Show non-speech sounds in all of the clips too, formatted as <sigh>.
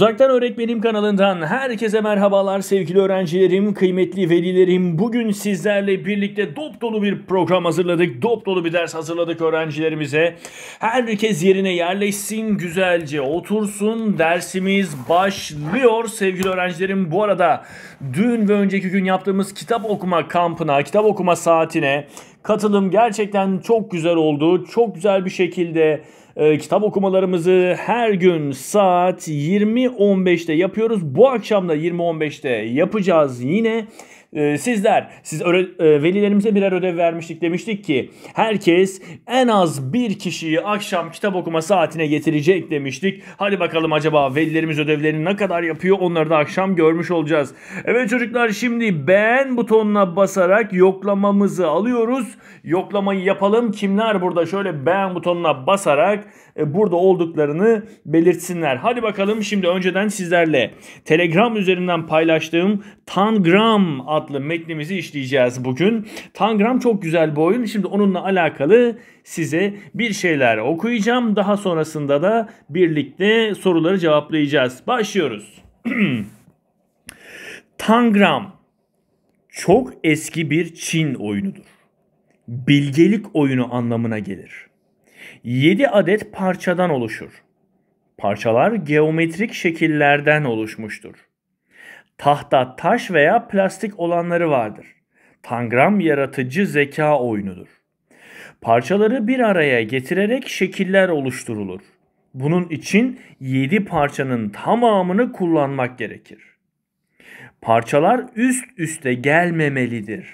Uzaktan Öğretmenim kanalından herkese merhabalar sevgili öğrencilerim, kıymetli velilerim. Bugün sizlerle birlikte dop dolu bir program hazırladık, dop dolu bir ders hazırladık öğrencilerimize. Herkes yerine yerleşsin, güzelce otursun. Dersimiz başlıyor sevgili öğrencilerim. Bu arada dün ve önceki gün yaptığımız kitap okuma kampına, kitap okuma saatine katılım gerçekten çok güzel oldu. Çok güzel bir şekilde ee, kitap okumalarımızı her gün saat 20.15'te yapıyoruz. Bu akşam da 20.15'te yapacağız yine. Ee, sizler siz öğre, e, velilerimize birer ödev vermiştik demiştik ki herkes en az bir kişiyi akşam kitap okuma saatine getirecek demiştik. Hadi bakalım acaba velilerimiz ödevlerini ne kadar yapıyor onları da akşam görmüş olacağız. Evet çocuklar şimdi beğen butonuna basarak yoklamamızı alıyoruz. Yoklamayı yapalım. Kimler burada şöyle beğen butonuna basarak e, burada olduklarını belirtsinler. Hadi bakalım şimdi önceden sizlerle Telegram üzerinden paylaştığım Tangram adlı metnimizi işleyeceğiz bugün. Tangram çok güzel bir oyun. Şimdi onunla alakalı size bir şeyler okuyacağım. Daha sonrasında da birlikte soruları cevaplayacağız. Başlıyoruz. <clears throat> Tangram çok eski bir Çin oyunudur. Bilgelik oyunu anlamına gelir. 7 adet parçadan oluşur. Parçalar geometrik şekillerden oluşmuştur. Tahta, taş veya plastik olanları vardır. Tangram yaratıcı zeka oyunudur. Parçaları bir araya getirerek şekiller oluşturulur. Bunun için 7 parçanın tamamını kullanmak gerekir. Parçalar üst üste gelmemelidir.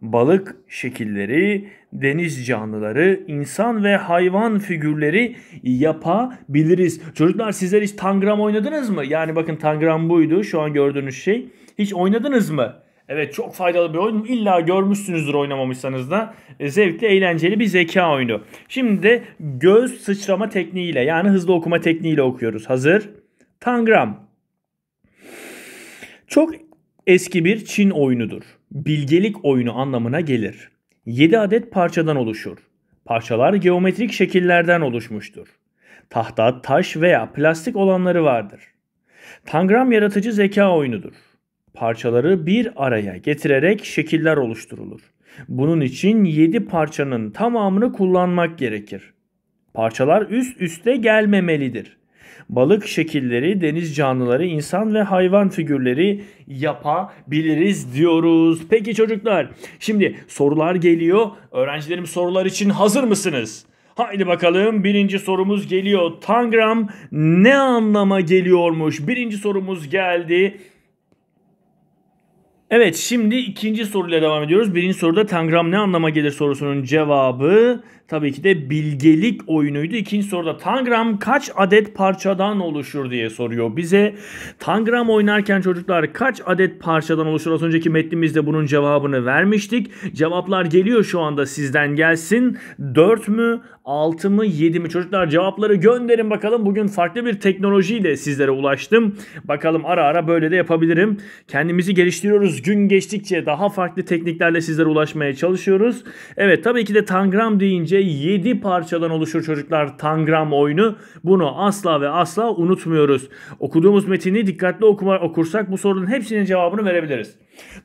Balık şekilleri deniz canlıları, insan ve hayvan figürleri yapabiliriz. Çocuklar sizler hiç tangram oynadınız mı? Yani bakın tangram buydu şu an gördüğünüz şey. Hiç oynadınız mı? Evet çok faydalı bir oyun. İlla görmüşsünüzdür oynamamışsanız da. E, zevkli, eğlenceli bir zeka oyunu. Şimdi de göz sıçrama tekniğiyle yani hızlı okuma tekniğiyle okuyoruz. Hazır. Tangram. Çok eski bir Çin oyunudur. Bilgelik oyunu anlamına gelir. 7 adet parçadan oluşur. Parçalar geometrik şekillerden oluşmuştur. Tahta, taş veya plastik olanları vardır. Tangram yaratıcı zeka oyunudur. Parçaları bir araya getirerek şekiller oluşturulur. Bunun için 7 parçanın tamamını kullanmak gerekir. Parçalar üst üste gelmemelidir balık şekilleri, deniz canlıları, insan ve hayvan figürleri yapabiliriz diyoruz. Peki çocuklar şimdi sorular geliyor. Öğrencilerim sorular için hazır mısınız? Haydi bakalım birinci sorumuz geliyor. Tangram ne anlama geliyormuş? Birinci sorumuz geldi. Evet şimdi ikinci soruyla devam ediyoruz. Birinci soruda tangram ne anlama gelir sorusunun cevabı tabii ki de bilgelik oyunuydu. İkinci soruda tangram kaç adet parçadan oluşur diye soruyor bize. Tangram oynarken çocuklar kaç adet parçadan oluşur? Az önceki metnimizde bunun cevabını vermiştik. Cevaplar geliyor şu anda sizden gelsin. 4 mü 6 mı 7 mi? Çocuklar cevapları gönderin bakalım. Bugün farklı bir teknolojiyle sizlere ulaştım. Bakalım ara ara böyle de yapabilirim. Kendimizi geliştiriyoruz. Gün geçtikçe daha farklı tekniklerle sizlere ulaşmaya çalışıyoruz. Evet tabii ki de tangram deyince sadece 7 parçadan oluşur çocuklar Tangram oyunu. Bunu asla ve asla unutmuyoruz. Okuduğumuz metini dikkatli okuma, okursak bu sorunun hepsinin cevabını verebiliriz.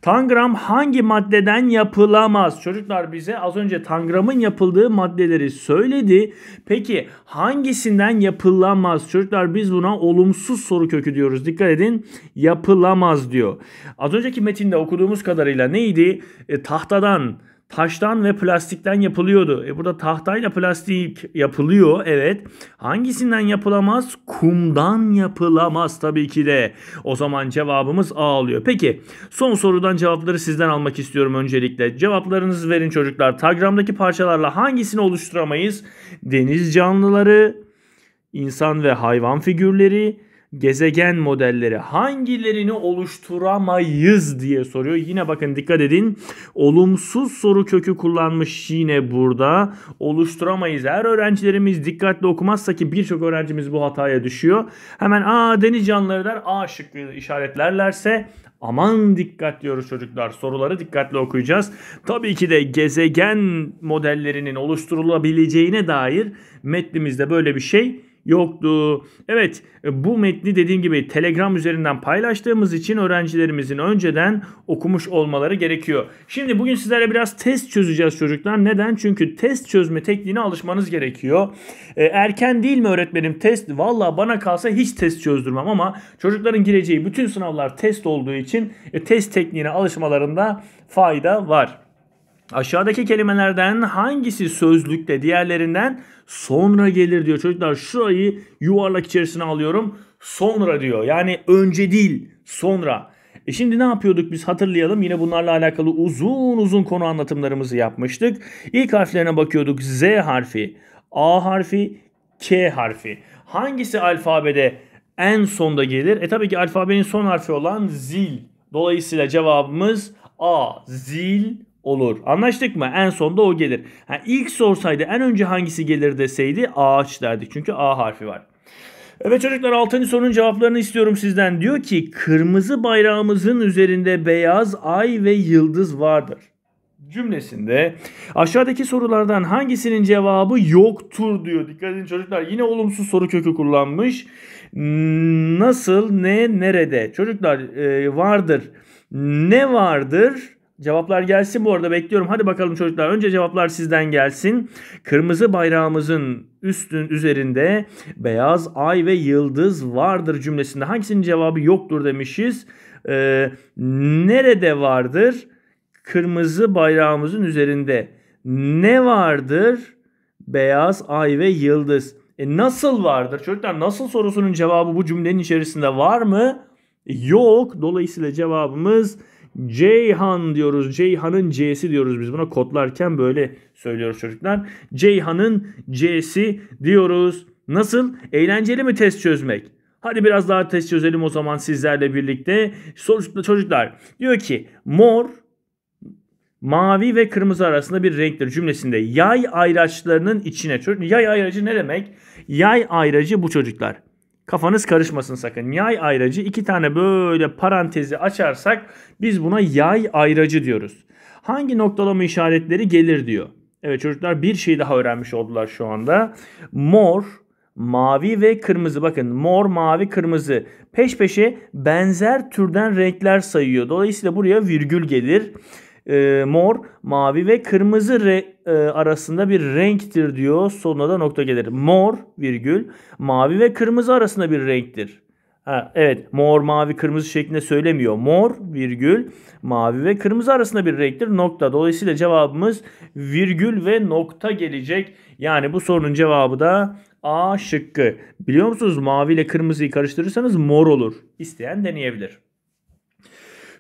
Tangram hangi maddeden yapılamaz? Çocuklar bize az önce tangramın yapıldığı maddeleri söyledi. Peki hangisinden yapılamaz? Çocuklar biz buna olumsuz soru kökü diyoruz. Dikkat edin yapılamaz diyor. Az önceki metinde okuduğumuz kadarıyla neydi? E, tahtadan taştan ve plastikten yapılıyordu. E burada tahtayla plastik yapılıyor evet. Hangisinden yapılamaz? Kumdan yapılamaz tabii ki de. O zaman cevabımız A oluyor. Peki son sorudan cevapları sizden almak istiyorum öncelikle. Cevaplarınızı verin çocuklar. Tagramdaki parçalarla hangisini oluşturamayız? Deniz canlıları, insan ve hayvan figürleri, gezegen modelleri hangilerini oluşturamayız diye soruyor. Yine bakın dikkat edin. Olumsuz soru kökü kullanmış yine burada. Oluşturamayız. Her öğrencilerimiz dikkatli okumazsa ki birçok öğrencimiz bu hataya düşüyor. Hemen aa deniz canlıları der A şıkkı işaretlerlerse aman dikkat diyoruz çocuklar. Soruları dikkatli okuyacağız. Tabii ki de gezegen modellerinin oluşturulabileceğine dair metnimizde böyle bir şey yoktu. Evet e, bu metni dediğim gibi Telegram üzerinden paylaştığımız için öğrencilerimizin önceden okumuş olmaları gerekiyor. Şimdi bugün sizlere biraz test çözeceğiz çocuklar. Neden? Çünkü test çözme tekniğine alışmanız gerekiyor. E, erken değil mi öğretmenim test? Valla bana kalsa hiç test çözdürmem ama çocukların gireceği bütün sınavlar test olduğu için e, test tekniğine alışmalarında fayda var. Aşağıdaki kelimelerden hangisi sözlükte diğerlerinden Sonra gelir diyor çocuklar şurayı yuvarlak içerisine alıyorum. Sonra diyor. Yani önce değil sonra. E şimdi ne yapıyorduk biz hatırlayalım. Yine bunlarla alakalı uzun uzun konu anlatımlarımızı yapmıştık. İlk harflerine bakıyorduk. Z harfi, A harfi, K harfi. Hangisi alfabede en sonda gelir? E tabii ki alfabenin son harfi olan zil. Dolayısıyla cevabımız A. Zil olur. Anlaştık mı? En sonda o gelir. Yani ilk sorsaydı en önce hangisi gelir deseydi ağaç derdik. Çünkü A harfi var. Evet çocuklar 6. sorunun cevaplarını istiyorum sizden. Diyor ki kırmızı bayrağımızın üzerinde beyaz ay ve yıldız vardır. Cümlesinde aşağıdaki sorulardan hangisinin cevabı yoktur diyor. Dikkat edin çocuklar yine olumsuz soru kökü kullanmış. Nasıl, ne, nerede? Çocuklar e, vardır. Ne vardır? Cevaplar gelsin bu arada bekliyorum. Hadi bakalım çocuklar önce cevaplar sizden gelsin. Kırmızı bayrağımızın üstün üzerinde beyaz ay ve yıldız vardır cümlesinde hangisinin cevabı yoktur demişiz. Ee, nerede vardır? Kırmızı bayrağımızın üzerinde. Ne vardır? Beyaz ay ve yıldız. E nasıl vardır? Çocuklar nasıl sorusunun cevabı bu cümlenin içerisinde var mı? Yok. Dolayısıyla cevabımız Ceyhan diyoruz. Ceyhan'ın C'si diyoruz biz buna kodlarken böyle söylüyoruz çocuklar. Ceyhan'ın C'si diyoruz. Nasıl? Eğlenceli mi test çözmek? Hadi biraz daha test çözelim o zaman sizlerle birlikte. Çocuklar diyor ki mor mavi ve kırmızı arasında bir renktir cümlesinde yay ayraçlarının içine. yay ayracı ne demek? Yay ayracı bu çocuklar. Kafanız karışmasın sakın. Yay ayracı iki tane böyle parantezi açarsak biz buna yay ayracı diyoruz. Hangi noktalama işaretleri gelir diyor. Evet çocuklar bir şey daha öğrenmiş oldular şu anda. Mor, mavi ve kırmızı. Bakın mor, mavi, kırmızı peş peşe benzer türden renkler sayıyor. Dolayısıyla buraya virgül gelir e, mor, mavi ve kırmızı re, e, arasında bir renktir diyor. Sonuna da nokta gelir. Mor virgül mavi ve kırmızı arasında bir renktir. Ha, evet mor mavi kırmızı şeklinde söylemiyor. Mor virgül mavi ve kırmızı arasında bir renktir nokta. Dolayısıyla cevabımız virgül ve nokta gelecek. Yani bu sorunun cevabı da A şıkkı. Biliyor musunuz mavi ile kırmızıyı karıştırırsanız mor olur. İsteyen deneyebilir.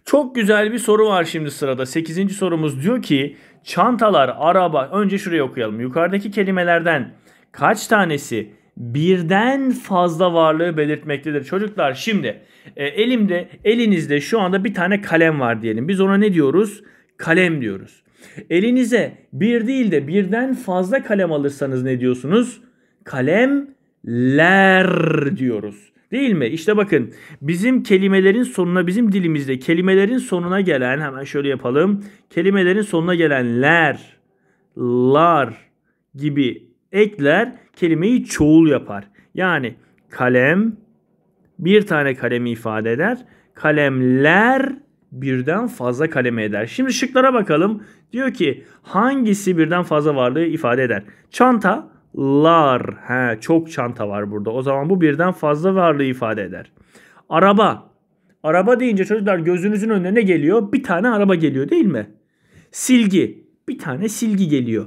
Çok güzel bir soru var şimdi sırada. 8. sorumuz diyor ki çantalar, araba. Önce şuraya okuyalım. Yukarıdaki kelimelerden kaç tanesi birden fazla varlığı belirtmektedir. Çocuklar şimdi e, elimde elinizde şu anda bir tane kalem var diyelim. Biz ona ne diyoruz? Kalem diyoruz. Elinize bir değil de birden fazla kalem alırsanız ne diyorsunuz? Kalemler diyoruz. Değil mi? İşte bakın bizim kelimelerin sonuna bizim dilimizde kelimelerin sonuna gelen hemen şöyle yapalım. Kelimelerin sonuna gelenler, lar gibi ekler kelimeyi çoğul yapar. Yani kalem bir tane kalemi ifade eder. Kalemler birden fazla kaleme eder. Şimdi şıklara bakalım. Diyor ki hangisi birden fazla varlığı ifade eder? Çanta lar. He, çok çanta var burada. O zaman bu birden fazla varlığı ifade eder. Araba. Araba deyince çocuklar gözünüzün önüne ne geliyor? Bir tane araba geliyor değil mi? Silgi. Bir tane silgi geliyor.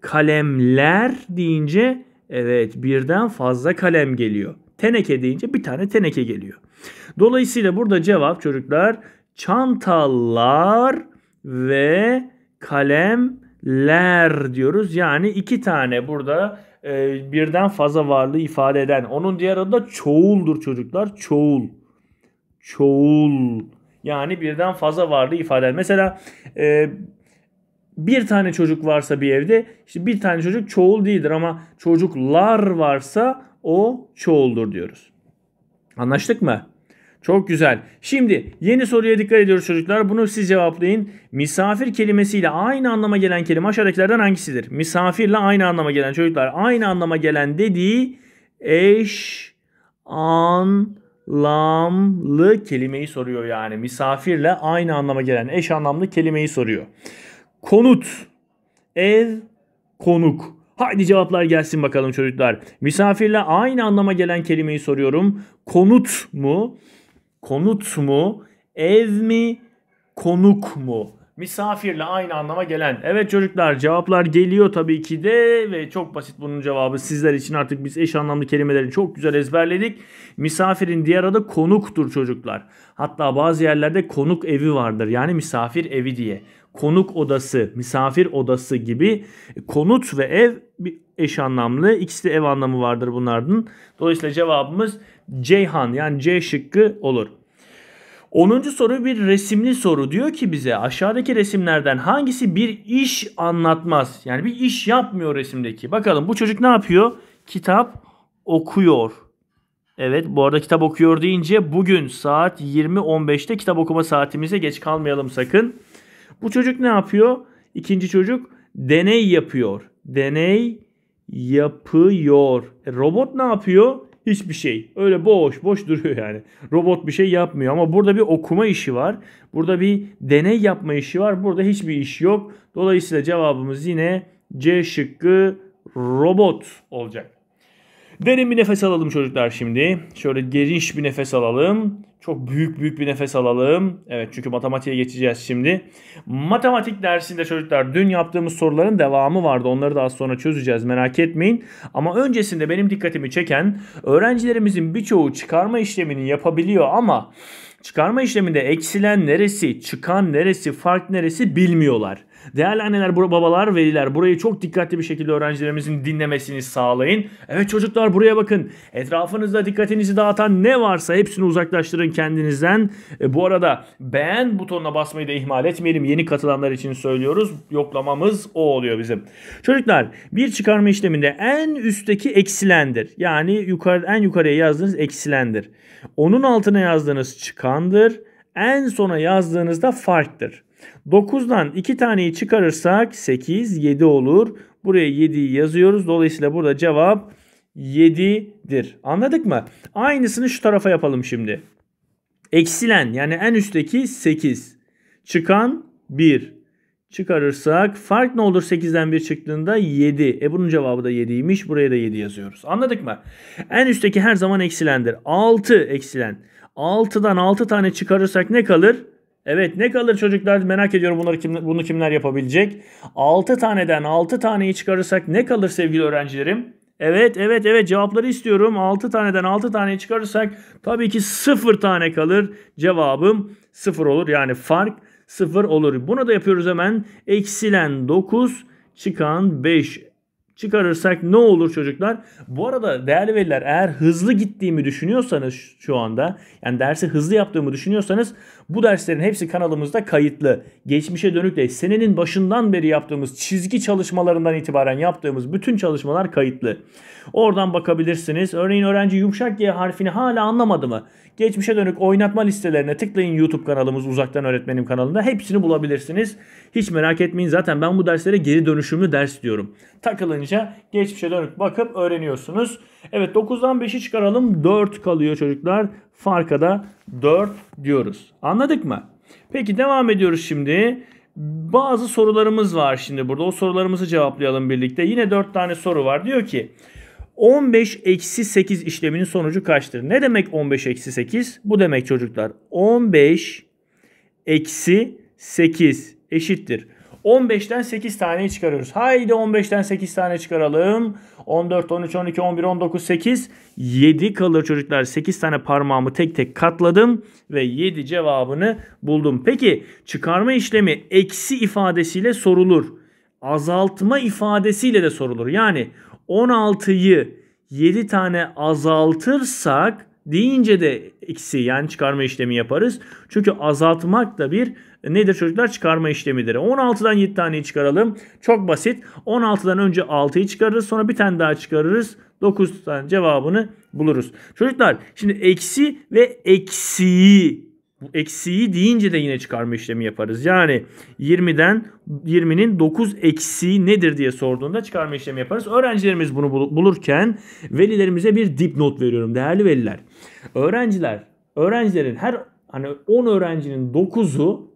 Kalemler deyince evet birden fazla kalem geliyor. Teneke deyince bir tane teneke geliyor. Dolayısıyla burada cevap çocuklar çantalar ve kalemler diyoruz. Yani iki tane burada e, birden fazla varlığı ifade eden. Onun diğer adı da çoğuldur çocuklar. Çoğul. Çoğul. Yani birden fazla varlığı ifade eden. Mesela e, bir tane çocuk varsa bir evde işte bir tane çocuk çoğul değildir ama çocuklar varsa o çoğuldur diyoruz. Anlaştık mı? Çok güzel. Şimdi yeni soruya dikkat ediyoruz çocuklar. Bunu siz cevaplayın. Misafir kelimesiyle aynı anlama gelen kelime aşağıdakilerden hangisidir? Misafirle aynı anlama gelen çocuklar. Aynı anlama gelen dediği eş anlamlı kelimeyi soruyor yani. Misafirle aynı anlama gelen eş anlamlı kelimeyi soruyor. Konut, ev, konuk. Haydi cevaplar gelsin bakalım çocuklar. Misafirle aynı anlama gelen kelimeyi soruyorum. Konut mu? konut mu, ev mi, konuk mu? Misafirle aynı anlama gelen. Evet çocuklar cevaplar geliyor tabii ki de ve çok basit bunun cevabı. Sizler için artık biz eş anlamlı kelimeleri çok güzel ezberledik. Misafirin diğer adı konuktur çocuklar. Hatta bazı yerlerde konuk evi vardır. Yani misafir evi diye. Konuk odası, misafir odası gibi konut ve ev eş anlamlı. İkisi de ev anlamı vardır bunlardan. Dolayısıyla cevabımız Ceyhan yani C şıkkı olur. 10. soru bir resimli soru. Diyor ki bize aşağıdaki resimlerden hangisi bir iş anlatmaz? Yani bir iş yapmıyor resimdeki. Bakalım bu çocuk ne yapıyor? Kitap okuyor. Evet bu arada kitap okuyor deyince bugün saat 20.15'te kitap okuma saatimize geç kalmayalım sakın. Bu çocuk ne yapıyor? İkinci çocuk deney yapıyor. Deney yapıyor. E, robot ne yapıyor? Hiçbir şey. Öyle boş boş duruyor <laughs> yani. Robot bir şey yapmıyor ama burada bir okuma işi var. Burada bir deney yapma işi var. Burada hiçbir iş yok. Dolayısıyla cevabımız yine C şıkkı robot olacak. Derin bir nefes alalım çocuklar şimdi. Şöyle geniş bir nefes alalım. Çok büyük büyük bir nefes alalım. Evet çünkü matematiğe geçeceğiz şimdi. Matematik dersinde çocuklar dün yaptığımız soruların devamı vardı. Onları da az sonra çözeceğiz merak etmeyin. Ama öncesinde benim dikkatimi çeken öğrencilerimizin birçoğu çıkarma işlemini yapabiliyor ama Çıkarma işleminde eksilen neresi, çıkan neresi, fark neresi bilmiyorlar. Değerli anneler, babalar, veliler burayı çok dikkatli bir şekilde öğrencilerimizin dinlemesini sağlayın. Evet çocuklar buraya bakın. Etrafınızda dikkatinizi dağıtan ne varsa hepsini uzaklaştırın kendinizden. E, bu arada beğen butonuna basmayı da ihmal etmeyelim. Yeni katılanlar için söylüyoruz. Yoklamamız o oluyor bizim. Çocuklar bir çıkarma işleminde en üstteki eksilendir. Yani yukarı, en yukarıya yazdığınız eksilendir. Onun altına yazdığınız çıkandır. En sona yazdığınızda farktır. 9'dan 2 taneyi çıkarırsak 8, 7 olur. Buraya 7'yi yazıyoruz. Dolayısıyla burada cevap 7'dir. Anladık mı? Aynısını şu tarafa yapalım şimdi. Eksilen yani en üstteki 8. Çıkan 1 çıkarırsak fark ne olur 8'den 1 çıktığında 7. E bunun cevabı da 7'ymiş. Buraya da 7 yazıyoruz. Anladık mı? En üstteki her zaman eksilendir. 6 eksilen. 6'dan 6 tane çıkarırsak ne kalır? Evet ne kalır çocuklar merak ediyorum bunları kim, bunu kimler yapabilecek? 6 taneden 6 taneyi çıkarırsak ne kalır sevgili öğrencilerim? Evet evet evet cevapları istiyorum. 6 taneden 6 taneyi çıkarırsak tabii ki 0 tane kalır. Cevabım 0 olur. Yani fark 0 olur. Buna da yapıyoruz hemen. Eksilen 9 çıkan 5 çıkarırsak ne olur çocuklar? Bu arada değerli veliler eğer hızlı gittiğimi düşünüyorsanız şu anda yani dersi hızlı yaptığımı düşünüyorsanız bu derslerin hepsi kanalımızda kayıtlı. Geçmişe dönük de senenin başından beri yaptığımız çizgi çalışmalarından itibaren yaptığımız bütün çalışmalar kayıtlı. Oradan bakabilirsiniz. Örneğin öğrenci yumuşak G harfini hala anlamadı mı? Geçmişe dönük oynatma listelerine tıklayın YouTube kanalımız Uzaktan Öğretmenim kanalında. Hepsini bulabilirsiniz. Hiç merak etmeyin zaten ben bu derslere geri dönüşümlü ders diyorum. Takılınca geçmişe dönük bakıp öğreniyorsunuz. Evet 9'dan 5'i çıkaralım 4 kalıyor çocuklar. Farka da 4 diyoruz. Anladık mı? Peki devam ediyoruz şimdi. Bazı sorularımız var şimdi burada. O sorularımızı cevaplayalım birlikte. Yine 4 tane soru var. Diyor ki 15 eksi 8 işleminin sonucu kaçtır? Ne demek 15 eksi 8? Bu demek çocuklar 15 eksi 8 eşittir. 15'ten 8 tane çıkarıyoruz. Haydi 15'ten 8 tane çıkaralım. 14, 13, 12, 11, 19, 8. 7 kalır çocuklar. 8 tane parmağımı tek tek katladım ve 7 cevabını buldum. Peki çıkarma işlemi eksi ifadesiyle sorulur azaltma ifadesiyle de sorulur. Yani 16'yı 7 tane azaltırsak deyince de eksi yani çıkarma işlemi yaparız. Çünkü azaltmak da bir nedir çocuklar? Çıkarma işlemidir. 16'dan 7 taneyi çıkaralım. Çok basit. 16'dan önce 6'yı çıkarırız. Sonra bir tane daha çıkarırız. 9 tane cevabını buluruz. Çocuklar şimdi eksi ve eksiyi bu eksiği deyince de yine çıkarma işlemi yaparız. Yani 20'den 20'nin 9 eksiği nedir diye sorduğunda çıkarma işlemi yaparız. Öğrencilerimiz bunu bulurken velilerimize bir dipnot veriyorum değerli veliler. Öğrenciler, öğrencilerin her hani 10 öğrencinin 9'u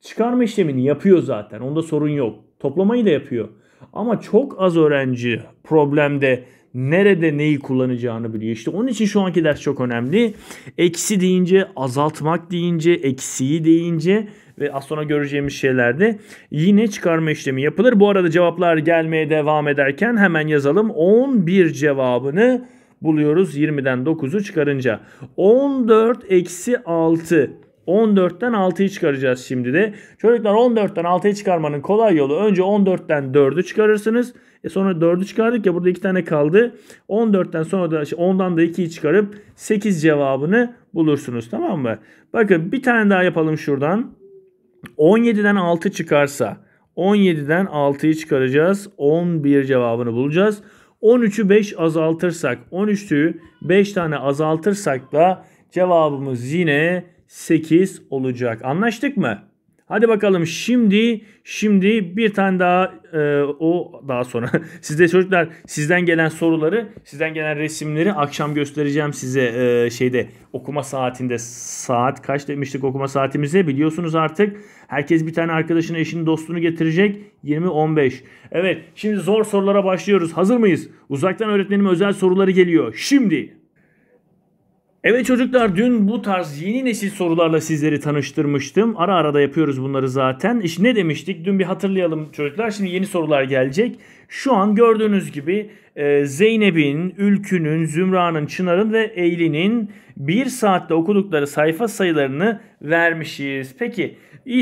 çıkarma işlemini yapıyor zaten. Onda sorun yok. Toplamayı da yapıyor. Ama çok az öğrenci problemde nerede neyi kullanacağını biliyor. İşte onun için şu anki ders çok önemli. Eksi deyince, azaltmak deyince, eksiği deyince ve az sonra göreceğimiz şeylerde yine çıkarma işlemi yapılır. Bu arada cevaplar gelmeye devam ederken hemen yazalım. 11 cevabını buluyoruz 20'den 9'u çıkarınca. 14 eksi 6 14'ten 6'yı çıkaracağız şimdi de. Çocuklar 14'ten 6'yı çıkarmanın kolay yolu önce 14'ten 4'ü çıkarırsınız. E sonra 4'ü çıkardık ya burada 2 tane kaldı. 14'ten sonra da ondan da 2'yi çıkarıp 8 cevabını bulursunuz tamam mı? Bakın bir tane daha yapalım şuradan. 17'den 6 çıkarsa 17'den 6'yı çıkaracağız. 11 cevabını bulacağız. 13'ü 5 azaltırsak 13'ü 5 tane azaltırsak da cevabımız yine 8 olacak. Anlaştık mı? Hadi bakalım şimdi şimdi bir tane daha e, o daha sonra <laughs> sizde çocuklar sizden gelen soruları sizden gelen resimleri akşam göstereceğim size e, şeyde okuma saatinde saat kaç demiştik okuma saatimize biliyorsunuz artık herkes bir tane arkadaşını eşini dostunu getirecek 20-15 evet şimdi zor sorulara başlıyoruz hazır mıyız uzaktan öğretmenim özel soruları geliyor şimdi. Evet çocuklar dün bu tarz yeni nesil sorularla sizleri tanıştırmıştım. Ara ara da yapıyoruz bunları zaten. İşte ne demiştik? Dün bir hatırlayalım çocuklar. Şimdi yeni sorular gelecek. Şu an gördüğünüz gibi e, Zeynep'in, Ülkü'nün, Zümra'nın, Çınar'ın ve Eylül'ün bir saatte okudukları sayfa sayılarını vermişiz. Peki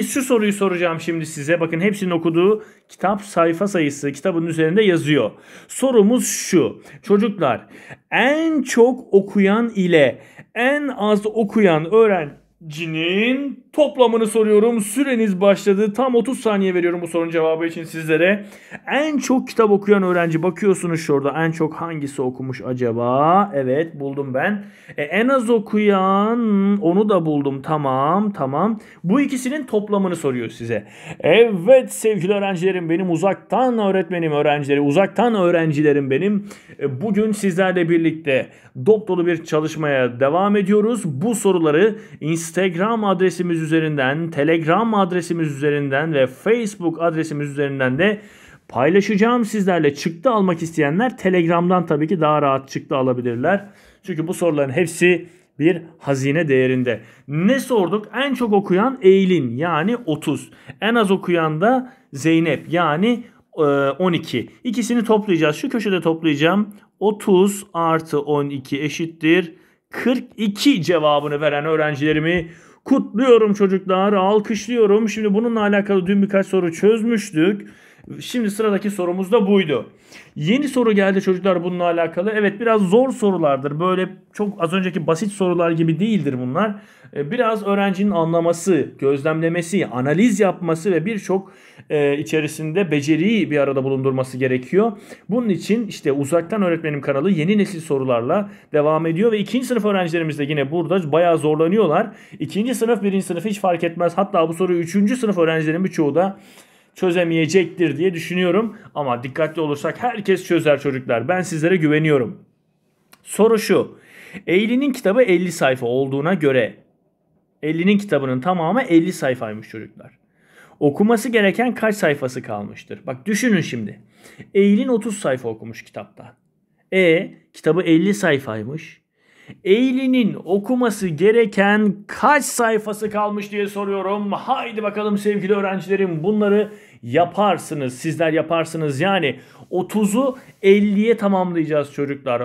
şu soruyu soracağım şimdi size. Bakın hepsinin okuduğu kitap sayfa sayısı kitabın üzerinde yazıyor. Sorumuz şu. Çocuklar en çok okuyan ile en az okuyan öğren cinin toplamını soruyorum. Süreniz başladı. Tam 30 saniye veriyorum bu sorunun cevabı için sizlere. En çok kitap okuyan öğrenci bakıyorsunuz şurada. En çok hangisi okumuş acaba? Evet buldum ben. E, en az okuyan onu da buldum. Tamam tamam. Bu ikisinin toplamını soruyor size. Evet sevgili öğrencilerim benim uzaktan öğretmenim öğrencileri. Uzaktan öğrencilerim benim. E, bugün sizlerle birlikte dop dolu bir çalışmaya devam ediyoruz. Bu soruları insan Instagram adresimiz üzerinden, Telegram adresimiz üzerinden ve Facebook adresimiz üzerinden de paylaşacağım sizlerle. Çıktı almak isteyenler Telegram'dan tabii ki daha rahat çıktı alabilirler. Çünkü bu soruların hepsi bir hazine değerinde. Ne sorduk? En çok okuyan Eylin yani 30. En az okuyan da Zeynep yani 12. E, İkisini toplayacağız. Şu köşede toplayacağım. 30 artı 12 eşittir 42 cevabını veren öğrencilerimi kutluyorum çocuklar, alkışlıyorum. Şimdi bununla alakalı dün birkaç soru çözmüştük. Şimdi sıradaki sorumuz da buydu. Yeni soru geldi çocuklar bununla alakalı. Evet biraz zor sorulardır. Böyle çok az önceki basit sorular gibi değildir bunlar. Ee, biraz öğrencinin anlaması, gözlemlemesi, analiz yapması ve birçok e, içerisinde beceriyi bir arada bulundurması gerekiyor. Bunun için işte Uzaktan Öğretmenim kanalı yeni nesil sorularla devam ediyor ve ikinci sınıf öğrencilerimiz de yine burada bayağı zorlanıyorlar. İkinci sınıf, birinci sınıf hiç fark etmez. Hatta bu soruyu üçüncü sınıf öğrencilerin birçoğu da çözemeyecektir diye düşünüyorum. Ama dikkatli olursak herkes çözer çocuklar. Ben sizlere güveniyorum. Soru şu. Eylül'ün kitabı 50 sayfa olduğuna göre 50'nin kitabının tamamı 50 sayfaymış çocuklar. Okuması gereken kaç sayfası kalmıştır? Bak düşünün şimdi. Eylül'ün 30 sayfa okumuş kitapta. E kitabı 50 sayfaymış. Eylül'ün okuması gereken kaç sayfası kalmış diye soruyorum. Haydi bakalım sevgili öğrencilerim bunları yaparsınız. Sizler yaparsınız. Yani 30'u 50'ye tamamlayacağız çocuklar.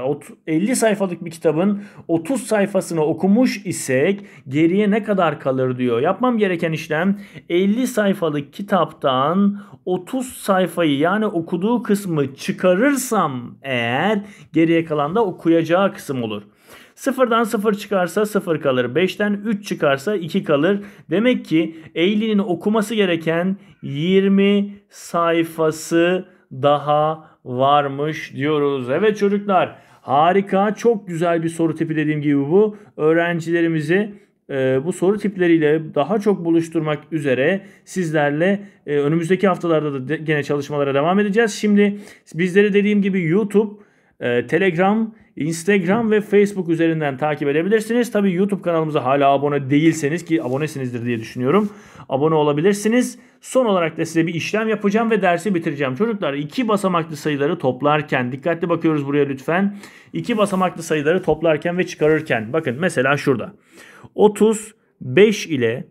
50 sayfalık bir kitabın 30 sayfasını okumuş isek geriye ne kadar kalır diyor. Yapmam gereken işlem 50 sayfalık kitaptan 30 sayfayı yani okuduğu kısmı çıkarırsam eğer geriye kalan da okuyacağı kısım olur. Sıfırdan sıfır çıkarsa sıfır kalır. Beşten üç çıkarsa iki kalır. Demek ki Eylül'ün okuması gereken 20 sayfası daha varmış diyoruz. Evet çocuklar harika çok güzel bir soru tipi dediğim gibi bu. Öğrencilerimizi e, bu soru tipleriyle daha çok buluşturmak üzere sizlerle e, önümüzdeki haftalarda da de, gene çalışmalara devam edeceğiz. Şimdi bizleri dediğim gibi YouTube e, Telegram, Instagram ve Facebook üzerinden takip edebilirsiniz. Tabi YouTube kanalımıza hala abone değilseniz ki abonesinizdir diye düşünüyorum. Abone olabilirsiniz. Son olarak da size bir işlem yapacağım ve dersi bitireceğim. Çocuklar iki basamaklı sayıları toplarken dikkatli bakıyoruz buraya lütfen. İki basamaklı sayıları toplarken ve çıkarırken bakın mesela şurada 35 ile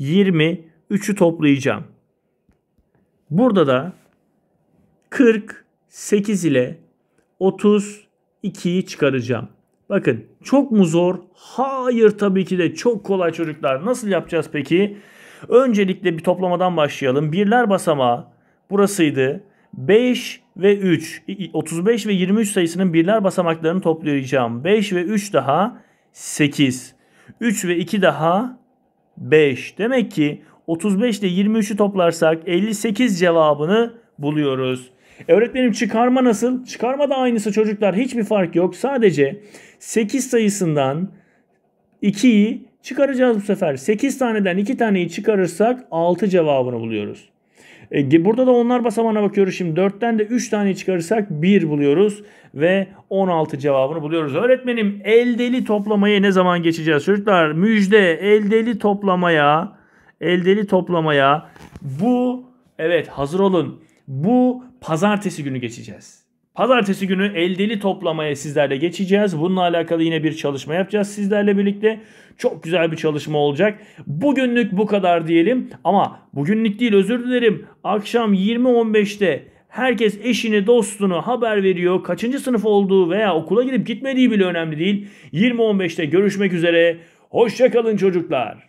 23'ü toplayacağım. Burada da 48 ile 32'yi çıkaracağım. Bakın çok mu zor? Hayır tabii ki de çok kolay çocuklar. Nasıl yapacağız peki? Öncelikle bir toplamadan başlayalım. Birler basamağı burasıydı. 5 ve 3. 35 ve 23 sayısının birler basamaklarını toplayacağım. 5 ve 3 daha 8. 3 ve 2 daha 5. Demek ki 35 ile 23'ü toplarsak 58 cevabını buluyoruz. Öğretmenim çıkarma nasıl? Çıkarma da aynısı çocuklar. Hiçbir fark yok. Sadece 8 sayısından 2'yi çıkaracağız bu sefer. 8 taneden 2 taneyi çıkarırsak 6 cevabını buluyoruz. E, burada da onlar basamağına bakıyoruz. Şimdi 4'ten de 3 tane çıkarırsak 1 buluyoruz ve 16 cevabını buluyoruz. Öğretmenim eldeli toplamaya ne zaman geçeceğiz çocuklar? Müjde eldeli toplamaya eldeli toplamaya bu evet hazır olun. Bu pazartesi günü geçeceğiz. Pazartesi günü eldeli toplamaya sizlerle geçeceğiz. Bununla alakalı yine bir çalışma yapacağız sizlerle birlikte. Çok güzel bir çalışma olacak. Bugünlük bu kadar diyelim ama bugünlük değil özür dilerim. Akşam 20.15'te herkes eşini, dostunu haber veriyor. Kaçıncı sınıf olduğu veya okula gidip gitmediği bile önemli değil. 20.15'te görüşmek üzere. Hoşçakalın çocuklar.